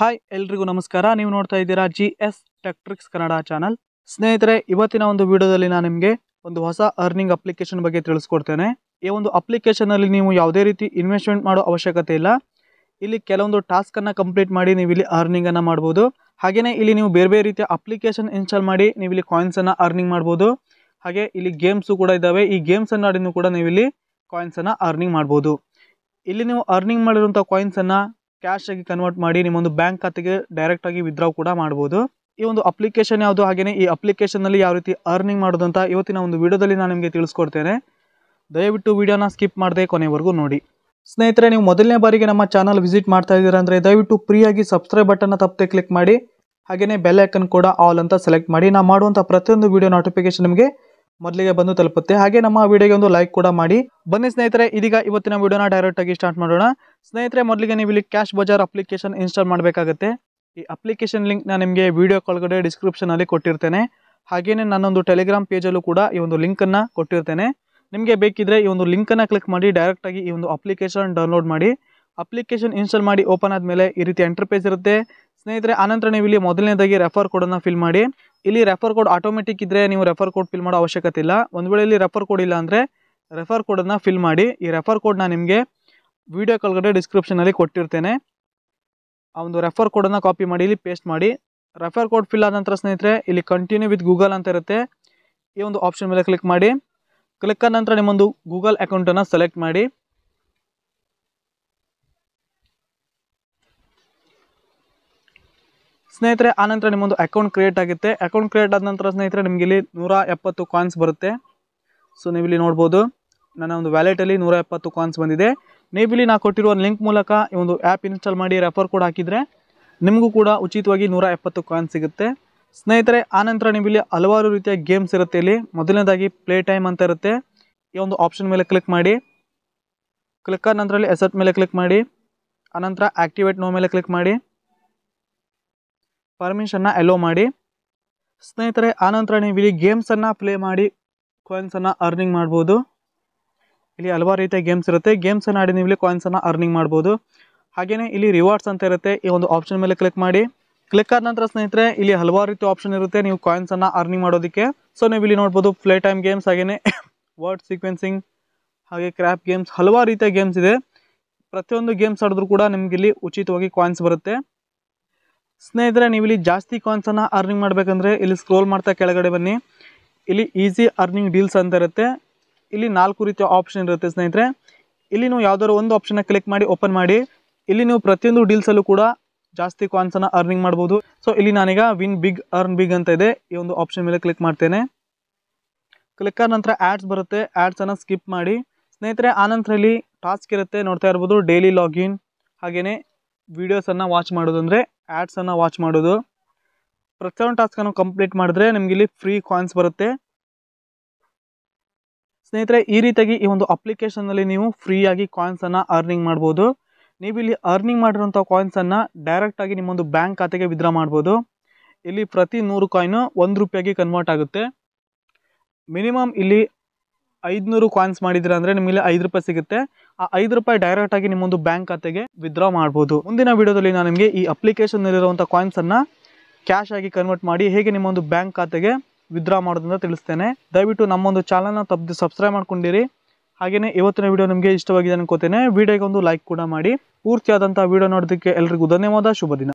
hi ಎಲ್ರಿಗೂ ನಮಸ್ಕಾರ ನೀವು ನೋಡ್ತಾ ಇದ್ದೀರಾ G S tech tricks Kannada channel ಸ್ನೇಹಿತರೆ ಇವತ್ತಿನ ಒಂದು ವಿಡಿಯೋದಲ್ಲಿ ನಾನು ನಿಮಗೆ ಒಂದು ಹೊಸ ಅರ್ನಿಂಗ್ ಅಪ್ಲಿಕೇಶನ್ ಬಗ್ಗೆ ತಿಳಿಸ್ಕೊಡ್ತೇನೆ ಈ ಒಂದು ಅಲ್ಲಿ ನೀವು ಯಾವುದೇ ರೀತಿ ಇನ್ವೆಸ್ಟ್ಮೆಂಟ್ ಮಾಡೋ ಅವಶ್ಯಕತೆ ಇಲ್ಲ ಇಲ್ಲಿ ಕೆಲವೊಂದು ಟಾಸ್ಕನ್ನು ಕಂಪ್ಲೀಟ್ ಮಾಡಿ ನೀವು ಇಲ್ಲಿ ಅರ್ನಿಂಗನ್ನು ಮಾಡ್ಬೋದು ಹಾಗೆಯೇ ಇಲ್ಲಿ ನೀವು ಬೇರೆ ಬೇರೆ ರೀತಿಯ ಅಪ್ಲಿಕೇಶನ್ ಇನ್ಸ್ಟಾಲ್ ಮಾಡಿ ನೀವು ಇಲ್ಲಿ ಕಾಯಿನ್ಸನ್ನು ಅರ್ನಿಂಗ್ ಮಾಡ್ಬೋದು ಹಾಗೆ ಇಲ್ಲಿ ಗೇಮ್ಸು ಕೂಡ ಇದ್ದಾವೆ ಈ ಗೇಮ್ಸನ್ನು ಆಡಿನೂ ಕೂಡ ನೀವು ಇಲ್ಲಿ ಕಾಯಿನ್ಸನ್ನು ಅರ್ನಿಂಗ್ ಮಾಡ್ಬೋದು ಇಲ್ಲಿ ನೀವು ಅರ್ನಿಂಗ್ ಮಾಡಿರುವಂಥ ಕಾಯಿನ್ಸನ್ನು ಕ್ಯಾಶ್ ಆಗಿ ಕನ್ವರ್ಟ್ ಮಾಡಿ ನಿಮ್ಮೊಂದು ಬ್ಯಾಂಕ್ ಖಾತೆಗೆ ಡೈರೆಕ್ಟ್ ಆಗಿ ವಿತ್ಡ್ರಾ ಕೂಡ ಮಾಡಬಹುದು ಈ ಒಂದು ಅಪ್ಲಿಕೇಶನ್ ಯಾವುದು ಹಾಗೆಯೇ ಈ ನಲ್ಲಿ ಯಾವ ರೀತಿ ಅರ್ನಿಂಗ್ ಮಾಡೋದಂತ ಇವತ್ತಿನ ಒಂದು ವಿಡಿಯೋದಲ್ಲಿ ನಾನು ನಿಮಗೆ ತಿಳಿಸ್ಕೊಡ್ತೇನೆ ದಯವಿಟ್ಟು ವಿಡಿಯೋನ ಸ್ಕಿಪ್ ಮಾಡದೆ ಕೊನೆವರೆಗೂ ನೋಡಿ ಸ್ನೇಹಿತರೆ ನೀವು ಮೊದಲನೇ ಬಾರಿಗೆ ನಮ್ಮ ಚಾನಲ್ ವಿಸಿಟ್ ಮಾಡ್ತಾ ಇದ್ದೀರಾ ಅಂದರೆ ದಯವಿಟ್ಟು ಫ್ರೀಯಾಗಿ ಸಬ್ಸ್ಕ್ರೈಬ್ ಬಟನ್ನ ತಪ್ಪದೆ ಕ್ಲಿಕ್ ಮಾಡಿ ಹಾಗೆಯೇ ಬೆಲ್ ಐಕನ್ ಕೂಡ ಆಲ್ ಅಂತ ಸೆಲೆಕ್ಟ್ ಮಾಡಿ ನಾವು ಮಾಡುವಂಥ ಪ್ರತಿಯೊಂದು ವಿಡಿಯೋ ನೋಟಿಫಿಕೇಶನ್ ನಿಮಗೆ ಮೊದಲಿಗೆ ಬಂದು ತಲುಪುತ್ತೆ ಹಾಗೆ ನಮ್ಮ ವಿಡಿಯೋಗೆ ಒಂದು ಲೈಕ್ ಕೂಡ ಮಾಡಿ ಬನ್ನಿ ಸ್ನೇಹಿತರೆ ಇದೀಗ ಇವತ್ತಿನ ವಿಡಿಯೋನ ಡೈರೆಕ್ಟ್ ಆಗಿ ಸ್ಟಾರ್ಟ್ ಮಾಡೋಣ ಸ್ನೇಹಿತರೆ ಮೊದಲಿಗೆ ನೀವು ಇಲ್ಲಿ ಕ್ಯಾಶ್ ಬಜಾರ್ ಅಪ್ಲಿಕೇಶನ್ ಇನ್ಸ್ಟಾಲ್ ಮಾಡಬೇಕಾಗುತ್ತೆ ಈ ಅಪ್ಲಿಕೇಶನ್ ಲಿಂಕ್ ನಾನು ನಿಮಗೆ ವಿಡಿಯೋ ಡಿಸ್ಕ್ರಿಪ್ಷನ್ ಅಲ್ಲಿ ಕೊಟ್ಟಿರ್ತೇನೆ ಹಾಗೆಯೇ ನನ್ನೊಂದು ಟೆಲಿಗ್ರಾಮ್ ಪೇಜಲ್ಲೂ ಕೂಡ ಈ ಒಂದು ಲಿಂಕನ್ನು ಕೊಟ್ಟಿರ್ತೇನೆ ನಿಮಗೆ ಬೇಕಿದ್ರೆ ಈ ಒಂದು ಲಿಂಕನ್ನು ಕ್ಲಿಕ್ ಮಾಡಿ ಡೈರೆಕ್ಟಾಗಿ ಈ ಒಂದು ಅಪ್ಲಿಕೇಶನ್ ಡೌನ್ಲೋಡ್ ಮಾಡಿ ಅಪ್ಲಿಕೇಶನ್ ಇನ್ಸ್ಟಾಲ್ ಮಾಡಿ ಓಪನ್ ಆದಮೇಲೆ ಈ ರೀತಿ ಎಂಟರ್ಪ್ರೈಸ್ ಇರುತ್ತೆ ಸ್ನೇಹಿತರೆ ಆನಂತರ ನೀವು ಇಲ್ಲಿ ಮೊದಲನೇದಾಗಿ ರೆಫರ್ ಕೋಡನ್ನು ಫಿಲ್ ಮಾಡಿ ಇಲ್ಲಿ ರೆಫರ್ ಕೋಡ್ ಆಟೋಮೆಟಿಕ್ ಇದ್ದರೆ ನೀವು ರೆಫರ್ ಕೋಡ್ ಫಿಲ್ ಮಾಡೋ ಅವಶ್ಯಕತೆ ಇಲ್ಲ ಒಂದು ವೇಳೆ ಇಲ್ಲಿ ರೆಫರ್ ಕೋಡ್ ಇಲ್ಲ ಅಂದರೆ ರೆಫರ್ ಕೋಡನ್ನು ಫಿಲ್ ಮಾಡಿ ಈ ರೆಫರ್ ಕೋಡ್ನ ನಿಮಗೆ ವಿಡಿಯೋ ಕೆಳಗಡೆ ಡಿಸ್ಕ್ರಿಪ್ಷನಲ್ಲಿ ಕೊಟ್ಟಿರ್ತೇನೆ ಆ ಒಂದು ರೆಫರ್ ಕೋಡನ್ನು ಕಾಪಿ ಮಾಡಿ ಇಲ್ಲಿ ಪೇಸ್ಟ್ ಮಾಡಿ ರೆಫರ್ ಕೋಡ್ ಫಿಲ್ ಆದ ನಂತರ ಸ್ನೇಹಿತರೆ ಇಲ್ಲಿ ಕಂಟಿನ್ಯೂ ವಿತ್ ಗೂಗಲ್ ಅಂತ ಇರುತ್ತೆ ಈ ಒಂದು ಆಪ್ಷನ್ ಮೇಲೆ ಕ್ಲಿಕ್ ಮಾಡಿ ಕ್ಲಿಕ್ ಆದ ನಂತರ ನಿಮ್ಮೊಂದು ಗೂಗಲ್ ಅಕೌಂಟನ್ನು ಸೆಲೆಕ್ಟ್ ಮಾಡಿ ಸ್ನೇಹಿತರೆ ಆನಂತರ ನಿಮ್ಮೊಂದು ಅಕೌಂಟ್ ಕ್ರಿಯೇಟ್ ಆಗುತ್ತೆ ಅಕೌಂಟ್ ಕ್ರಿಯೇಟ್ ಆದ ನಂತರ ಸ್ನೇಹಿತರೆ ನಿಮಗೆ ಇಲ್ಲಿ ನೂರ ಎಪ್ಪತ್ತು ಕಾಯಿನ್ಸ್ ಬರುತ್ತೆ ಸೊ ನೀವು ಇಲ್ಲಿ ನೋಡ್ಬೋದು ನನ್ನ ಒಂದು ವ್ಯಾಲೆಟಲ್ಲಿ ನೂರ ಎಪ್ಪತ್ತು ಕಾಯಿನ್ಸ್ ಬಂದಿದೆ ನೀವು ಇಲ್ಲಿ ನಾ ಕೊಟ್ಟಿರುವ ಲಿಂಕ್ ಮೂಲಕ ಈ ಒಂದು ಆ್ಯಪ್ ಇನ್ಸ್ಟಾಲ್ ಮಾಡಿ ರೆಫರ್ ಕೋಡ್ ಹಾಕಿದರೆ ನಿಮಗೂ ಕೂಡ ಉಚಿತವಾಗಿ ನೂರ ಎಪ್ಪತ್ತು ಸಿಗುತ್ತೆ ಸ್ನೇಹಿತರೆ ಆನಂತರ ನೀವು ಇಲ್ಲಿ ಹಲವಾರು ರೀತಿಯ ಗೇಮ್ಸ್ ಇರುತ್ತೆ ಇಲ್ಲಿ ಮೊದಲನೇದಾಗಿ ಪ್ಲೇ ಟೈಮ್ ಅಂತ ಇರುತ್ತೆ ಈ ಒಂದು ಆಪ್ಷನ್ ಮೇಲೆ ಕ್ಲಿಕ್ ಮಾಡಿ ಕ್ಲಿಕ್ ಆದ ನಂತರಲ್ಲಿ ಎಸೆಟ್ ಮೇಲೆ ಕ್ಲಿಕ್ ಮಾಡಿ ಆನಂತರ ಆ್ಯಕ್ಟಿವೇಟ್ ನೋ ಮೇಲೆ ಕ್ಲಿಕ್ ಮಾಡಿ ಪರ್ಮಿಷನ್ನ ಎಲೋ ಮಾಡಿ ಸ್ನೇಹಿತರೆ ಆನಂತರ ನೀವು ಇಲ್ಲಿ ಗೇಮ್ಸನ್ನು ಪ್ಲೇ ಮಾಡಿ ಕಾಯಿನ್ಸನ್ನು ಅರ್ನಿಂಗ್ ಮಾಡ್ಬೋದು ಇಲ್ಲಿ ಹಲವಾರು ರೀತಿಯ ಗೇಮ್ಸ್ ಇರುತ್ತೆ ಗೇಮ್ಸನ್ನು ಆಡಿ ನೀವು ಇಲ್ಲಿ ಕಾಯಿನ್ಸನ್ನು ಅರ್ನಿಂಗ್ ಮಾಡ್ಬೋದು ಹಾಗೆಯೇ ಇಲ್ಲಿ ರಿವಾರ್ಡ್ಸ್ ಅಂತ ಇರುತ್ತೆ ಈ ಒಂದು ಆಪ್ಷನ್ ಮೇಲೆ ಕ್ಲಿಕ್ ಮಾಡಿ ಕ್ಲಿಕ್ ಆದ ನಂತರ ಸ್ನೇಹಿತರೆ ಇಲ್ಲಿ ಹಲವಾರು ರೀತಿಯ ಆಪ್ಷನ್ ಇರುತ್ತೆ ನೀವು ಕಾಯಿನ್ಸನ್ನು ಅರ್ನಿಂಗ್ ಮಾಡೋದಕ್ಕೆ ಸೊ ನೀವು ಇಲ್ಲಿ ನೋಡ್ಬೋದು ಪ್ಲೇ ಟೈಮ್ ಗೇಮ್ಸ್ ಹಾಗೆಯೇ ವರ್ಡ್ ಸೀಕ್ವೆನ್ಸಿಂಗ್ ಹಾಗೆ ಕ್ರ್ಯಾಪ್ ಗೇಮ್ಸ್ ಹಲವಾರು ರೀತಿಯ ಗೇಮ್ಸ್ ಇದೆ ಪ್ರತಿಯೊಂದು ಗೇಮ್ಸ್ ಆಡಿದ್ರು ಕೂಡ ನಿಮಗೆ ಇಲ್ಲಿ ಉಚಿತವಾಗಿ ಕಾಯಿನ್ಸ್ ಬರುತ್ತೆ ಸ್ನೇಹಿತರೆ ನೀವು ಇಲ್ಲಿ ಜಾಸ್ತಿ ಕಾಯಿನ್ಸನ್ನು ಅರ್ನಿಂಗ್ ಮಾಡಬೇಕಂದ್ರೆ ಇಲ್ಲಿ ಸ್ಕ್ರೋಲ್ ಮಾಡ್ತಾ ಕೆಳಗಡೆ ಬನ್ನಿ ಇಲ್ಲಿ ಈಸಿ ಅರ್ನಿಂಗ್ ಡೀಲ್ಸ್ ಅಂತ ಇರುತ್ತೆ ಇಲ್ಲಿ ನಾಲ್ಕು ರೀತಿಯ ಆಪ್ಷನ್ ಇರುತ್ತೆ ಸ್ನೇಹಿತರೆ ಇಲ್ಲಿ ನೀವು ಯಾವ್ದಾದ್ರು ಒಂದು ಆಪ್ಷನ್ನ ಕ್ಲಿಕ್ ಮಾಡಿ ಓಪನ್ ಮಾಡಿ ಇಲ್ಲಿ ನೀವು ಪ್ರತಿಯೊಂದು ಡೀಲ್ಸಲ್ಲೂ ಕೂಡ ಜಾಸ್ತಿ ಕಾಯಿನ್ಸನ್ನು ಅರ್ನಿಂಗ್ ಮಾಡ್ಬೋದು ಸೊ ಇಲ್ಲಿ ನಾನೀಗ ವಿನ್ ಬಿಗ್ ಅರ್ನ್ ಬಿಗ್ ಅಂತ ಇದೆ ಈ ಒಂದು ಆಪ್ಷನ್ ಮೇಲೆ ಕ್ಲಿಕ್ ಮಾಡ್ತೇನೆ ಕ್ಲಿಕ್ ಆದ ನಂತರ ಆ್ಯಡ್ಸ್ ಬರುತ್ತೆ ಆ್ಯಡ್ಸನ್ನು ಸ್ಕಿಪ್ ಮಾಡಿ ಸ್ನೇಹಿತರೆ ಆನಂತರ ಇಲ್ಲಿ ಟಾಸ್ಕ್ ಇರುತ್ತೆ ನೋಡ್ತಾ ಇರ್ಬೋದು ಡೈಲಿ ಲಾಗಿನ್ ಹಾಗೆಯೇ ವೀಡಿಯೋಸನ್ನು ವಾಚ್ ಮಾಡೋದಂದರೆ ಆ್ಯಡ್ಸನ್ನು ವಾಚ್ ಮಾಡೋದು ಪ್ರತಿಯೊಂದು ಟಾಸ್ಕನ್ನು ಕಂಪ್ಲೀಟ್ ಮಾಡಿದ್ರೆ ನಿಮಗೆ ಇಲ್ಲಿ ಫ್ರೀ ಕಾಯಿನ್ಸ್ ಬರುತ್ತೆ ಸ್ನೇಹಿತರೆ ಈ ರೀತಿಯಾಗಿ ಈ ಒಂದು ಅಪ್ಲಿಕೇಶನ್ನಲ್ಲಿ ನೀವು ಫ್ರೀಯಾಗಿ ಕಾಯಿನ್ಸನ್ನು ಅರ್ನಿಂಗ್ ಮಾಡ್ಬೋದು ನೀವು ಇಲ್ಲಿ ಅರ್ನಿಂಗ್ ಮಾಡಿರೋಂಥ ಕಾಯಿನ್ಸನ್ನು ಡೈರೆಕ್ಟಾಗಿ ನಿಮ್ಮೊಂದು ಬ್ಯಾಂಕ್ ಖಾತೆಗೆ ವಿದ್ರಾ ಮಾಡ್ಬೋದು ಇಲ್ಲಿ ಪ್ರತಿ ನೂರು ಕಾಯಿನು ಒಂದು ರೂಪಾಯಿಗೆ ಕನ್ವರ್ಟ್ ಆಗುತ್ತೆ ಮಿನಿಮಮ್ ಇಲ್ಲಿ ಐದ್ನೂರು ಕಾಯಿನ್ಸ್ ಮಾಡಿದ್ರೆ ಅಂದ್ರೆ ನಿಮಗೆ ಐದು ರೂಪಾಯಿ ಸಿಗುತ್ತೆ ಆ ಐದು ರೂಪಾಯಿ ಡೈರೆಕ್ಟ್ ಆಗಿ ನಿಮ್ಮೊಂದು ಬ್ಯಾಂಕ್ ಖಾತೆಗೆ ವಿತ್ಡ್ರಾ ಮಾಡಬಹುದು ಮುಂದಿನ ವಿಡಿಯೋದಲ್ಲಿ ನಾನು ನಿಮಗೆ ಈ ಅಪ್ಲಿಕೇಶನ್ ಕಾಯಿನ್ಸ್ ಅನ್ನ ಕ್ಯಾಶ್ ಆಗಿ ಕನ್ವರ್ಟ್ ಮಾಡಿ ಹೇಗೆ ನಿಮ್ಮೊಂದು ಬ್ಯಾಂಕ್ ಖಾತೆಗೆ ವಿತ್ಡ್ರಾ ಮಾಡೋದಂತ ತಿಳಿಸ್ತೇನೆ ದಯವಿಟ್ಟು ನಮ್ಮೊಂದು ಚಾನಲ್ನ ತಪ್ಪದೆ ಸಬ್ಸ್ಕ್ರೈಬ್ ಮಾಡ್ಕೊಂಡಿರಿ ಹಾಗೆಯೇ ಇವತ್ತಿನ ವಿಡಿಯೋ ನಿಮಗೆ ಇಷ್ಟವಾಗಿದೆ ಅನ್ಕೋತೇನೆ ವಿಡಿಯೋಗೆ ಒಂದು ಲೈಕ್ ಕೂಡ ಮಾಡಿ ಪೂರ್ತಿಯಾದಂಥ ವಿಡಿಯೋ ನೋಡೋದಕ್ಕೆ ಎಲ್ರಿಗೂ ಧನ್ಯವಾದ ಶುಭ ದಿನ